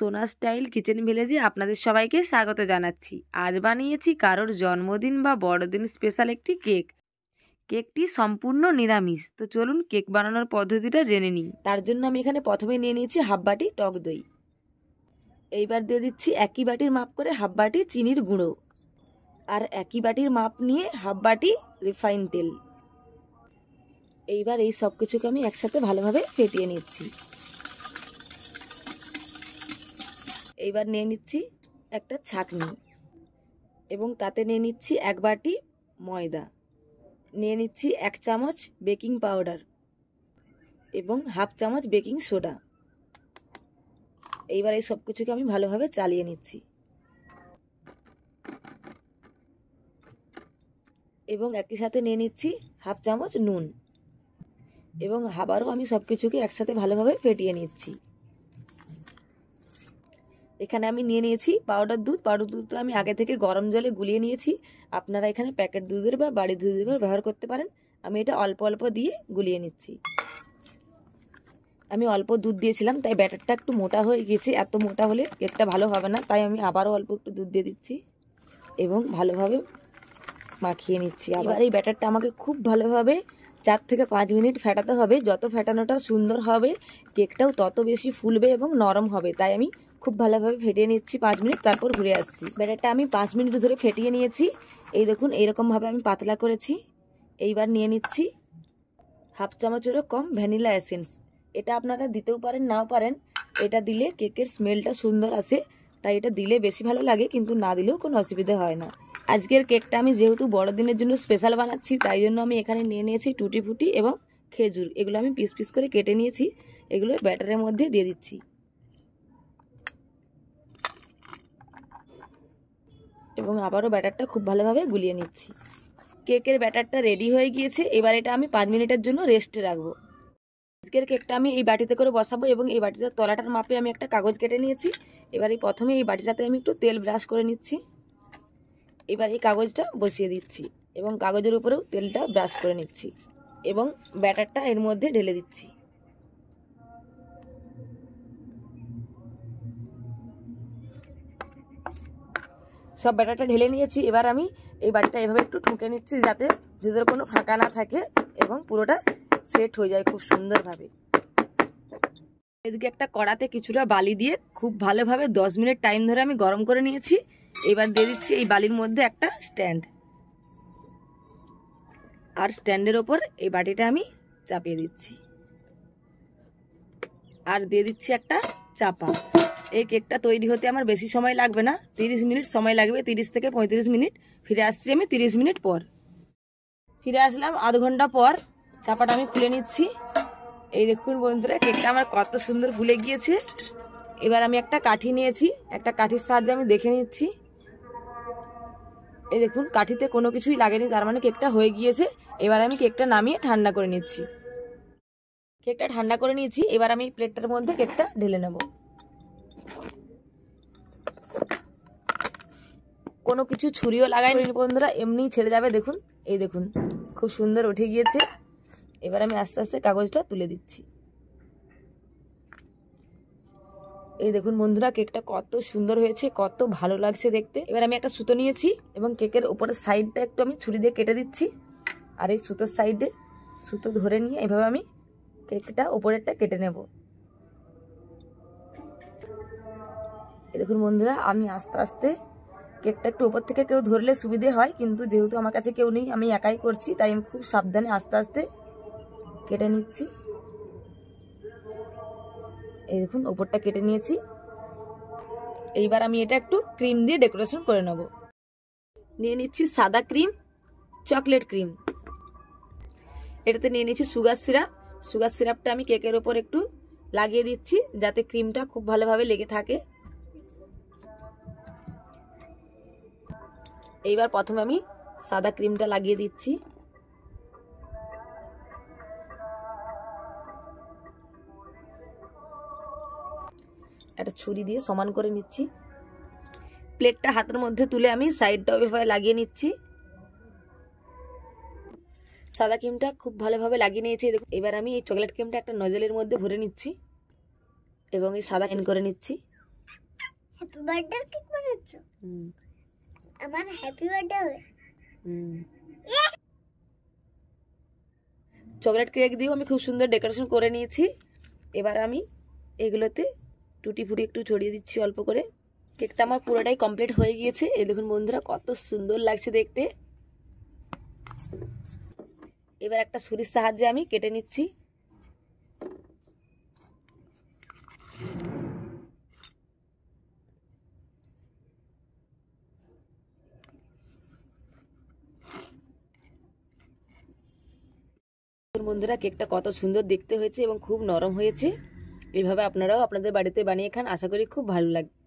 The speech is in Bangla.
সোনা স্টাইল কিচেন ভিলেজে আপনাদের সবাইকে স্বাগত জানাচ্ছি আজ বানিয়েছি কারোর জন্মদিন বা বড়দিন স্পেশাল একটি কেক কেকটি সম্পূর্ণ নিরামিষ তো চলুন কেক বানানোর পদ্ধতিটা জেনে নিই তার জন্য আমি এখানে প্রথমে নিয়ে নিয়েছি হাফ বাটি টক দই এইবার দিয়ে দিচ্ছি একই বাটির মাপ করে হাফ বাটি চিনির গুঁড়ো আর একই বাটির মাপ নিয়ে হাফ বাটি রিফাইন তেল এইবার এই সব কিছুকে আমি একসাথে ভালোভাবে ফেটিয়ে নিচ্ছি এইবার নিয়ে নিচ্ছি একটা ছাকনি এবং তাতে নিয়ে নিচ্ছি এক বাটি ময়দা নিয়ে নিচ্ছি এক চামচ বেকিং পাউডার এবং হাফ চামচ বেকিং সোডা এইবার এই সব কিছুকে আমি ভালোভাবে চালিয়ে নিচ্ছি এবং একই সাথে নিয়ে নিচ্ছি হাফ চামচ নুন এবং আবারও আমি সব কিছুকে একসাথে ভালোভাবে ফেটিয়ে নিচ্ছি এখানে আমি নিয়ে নিয়েছি পাউডার দুধ পাউডার দুধটা আমি আগে থেকে গরম জলে গুলিয়ে নিয়েছি আপনারা এখানে প্যাকেট দুধের বা বাড়ির দুধের ব্যবহার করতে পারেন আমি এটা অল্প অল্প দিয়ে গুলিয়ে নিচ্ছি আমি অল্প দুধ দিয়েছিলাম তাই ব্যাটারটা একটু মোটা হয়ে গেছে এত মোটা হলে কেকটা ভালো হবে না তাই আমি আবারও অল্প একটু দুধ দিয়ে দিচ্ছি এবং ভালোভাবে মাখিয়ে নিচ্ছি আবার এই ব্যাটারটা আমাকে খুব ভালোভাবে চার থেকে পাঁচ মিনিট ফেটাতে হবে যত ফেটানোটা সুন্দর হবে কেকটাও তত বেশি ফুলবে এবং নরম হবে তাই আমি খুব ভালোভাবে ফেটিয়ে নিচ্ছি পাঁচ মিনিট তারপর ঘুরে আসছি ব্যাটারটা আমি পাঁচ মিনিট ধরে ফেটিয়ে নিয়েছি এই দেখুন এইরকমভাবে আমি পাতলা করেছি এইবার নিয়ে নিচ্ছি হাফ চামচেরও কম ভ্যানিলা এসেন্স এটা আপনারা দিতেও পারেন নাও পারেন এটা দিলে কেকের স্মেলটা সুন্দর আসে তাই এটা দিলে বেশি ভালো লাগে কিন্তু না দিলেও কোনো অসুবিধা হয় না আজকের কেকটা আমি যেহেতু বড়দিনের জন্য স্পেশাল বানাচ্ছি তাই জন্য আমি এখানে নিয়ে নিয়েছি টুটি ফুটি এবং খেজুর এগুলো আমি পিস পিস করে কেটে নিয়েছি এগুলো ব্যাটারের মধ্যে দিয়ে দিচ্ছি এবং আবারও ব্যাটারটা খুব ভালোভাবে গুলিয়ে নিচ্ছি কেকের ব্যাটারটা রেডি হয়ে গিয়েছে এবার এটা আমি পাঁচ মিনিটের জন্য রেস্টে রাখবো আজকের কেকটা আমি এই বাটিতে করে বসাবো এবং এই বাটিটার তলাটার মাপে আমি একটা কাগজ কেটে নিয়েছি এবার এই প্রথমে এই বাটিটাতে আমি একটু তেল ব্রাশ করে নিচ্ছি এবার এই কাগজটা বসিয়ে দিচ্ছি এবং কাগজের উপরেও তেলটা ব্রাশ করে নিচ্ছি এবং ব্যাটারটা এর মধ্যে ঢেলে দিচ্ছি সব ব্যাটারটা ঢেলে নিয়েছি এবার আমি এই বাটিটা এভাবে একটু ঠুকে নিচ্ছি যাতে ভিতরে কোনো ফাঁকা না থাকে এবং পুরোটা সেট হয়ে যায় খুব সুন্দরভাবে এদিকে একটা কড়াতে কিছুটা বালি দিয়ে খুব ভালোভাবে দশ মিনিট টাইম ধরে আমি গরম করে নিয়েছি এবার দিয়ে দিচ্ছি এই বালির মধ্যে একটা স্ট্যান্ড আর স্ট্যান্ডের ওপর এই বাটিটা আমি চাপিয়ে দিচ্ছি আর দিয়ে দিচ্ছি একটা চাপা এই কেকটা তৈরি হতে আমার বেশি সময় লাগবে না তিরিশ মিনিট সময় লাগবে তিরিশ থেকে পঁয়ত্রিশ মিনিট ফিরে আসছি আমি তিরিশ মিনিট পর ফিরে আসলাম আধ ঘন্টা পর চাপাটা আমি খুলে নিচ্ছি এই দেখুন বন্ধুরা কেকটা আমার কত সুন্দর ফুলে গিয়েছে এবার আমি একটা কাঠি নিয়েছি একটা কাঠির সাহায্যে আমি দেখে নিচ্ছি এই দেখুন কাঠিতে কোনো কিছুই লাগেনি তার মানে কেকটা হয়ে গিয়েছে এবার আমি কেকটা নামিয়ে ঠান্ডা করে নিচ্ছি কেকটা ঠান্ডা করে নিয়েছি এবার আমি প্লেটটার মধ্যে কেকটা ঢেলে নেবো কোনো কিছু ছুরিও লাগাইনি বন্ধুরা এমনি ছেড়ে যাবে দেখুন এই দেখুন খুব সুন্দর উঠে গিয়েছে এবার আমি আস্তে আস্তে কাগজটা তুলে দিচ্ছি এই দেখুন বন্ধুরা কেকটা কত সুন্দর হয়েছে কত ভালো লাগছে দেখতে এবার আমি একটা সুতো নিয়েছি এবং কেকের ওপরের সাইডটা একটু আমি ছুরি দিয়ে কেটে দিচ্ছি আর এই সুতোর সাইডে সুতো ধরে নিয়ে এভাবে আমি কেকটা ওপরেরটা কেটে নেব এই দেখুন বন্ধুরা আমি আস্তে আস্তে কেকটা একটু ওপর থেকে কেউ ধরলে সুবিধে হয় কিন্তু যেহেতু আমার কাছে কেউ নেই আমি একাই করছি তাই আমি খুব সাবধানে আস্তে আস্তে কেটে নিচ্ছি এই দেখুন ওপরটা কেটে নিয়েছি এইবার আমি এটা একটু ক্রিম দিয়ে ডেকোরেশন করে নেব নিয়ে নিচ্ছি সাদা ক্রিম চকলেট ক্রিম এটাতে নিয়ে নিচ্ছি সুগার সিরাপ সুগার সিরাপটা আমি কেকের ওপর একটু লাগিয়ে দিচ্ছি যাতে ক্রিমটা খুব ভালোভাবে লেগে থাকে এইবার প্রথমে আমি সাদা ক্রিমটা লাগিয়ে দিচ্ছি একটা ছুরি দিয়ে সমান করে নিচ্ছি প্লেটটা হাতের মধ্যে তুলে আমি সাইডটাও এভাবে লাগিয়ে নিচ্ছি সাদা ক্রিমটা খুব ভালোভাবে লাগিয়ে নিয়েছি এবার আমি এই চকলেট ক্রিমটা একটা নজলের মধ্যে ভরে নিচ্ছি এবং এই সাদা ক্রিম করে নিচ্ছি কেক বানাচ্ছো হুম আমার হ্যাপি বার্থডে চকলেট কেক দিয়েও আমি খুব সুন্দর ডেকোরেশন করে নিয়েছি এবার আমি এগুলোতে টুটি ফুটি একটু ছড়িয়ে দিচ্ছি অল্প করে কেকটা আমার পুরোটাই কমপ্লিট হয়ে গিয়েছে এই দেখুন বন্ধুরা কত সুন্দর লাগছে দেখতে এবার একটা সুরির সাহায্যে আমি কেটে নিচ্ছি দেখুন বন্ধুরা কেকটা কত সুন্দর দেখতে হয়েছে এবং খুব নরম হয়েছে এইভাবে আপনারাও আপনাদের বাড়িতে বানিয়ে খান আশা করি খুব ভালো লাগবে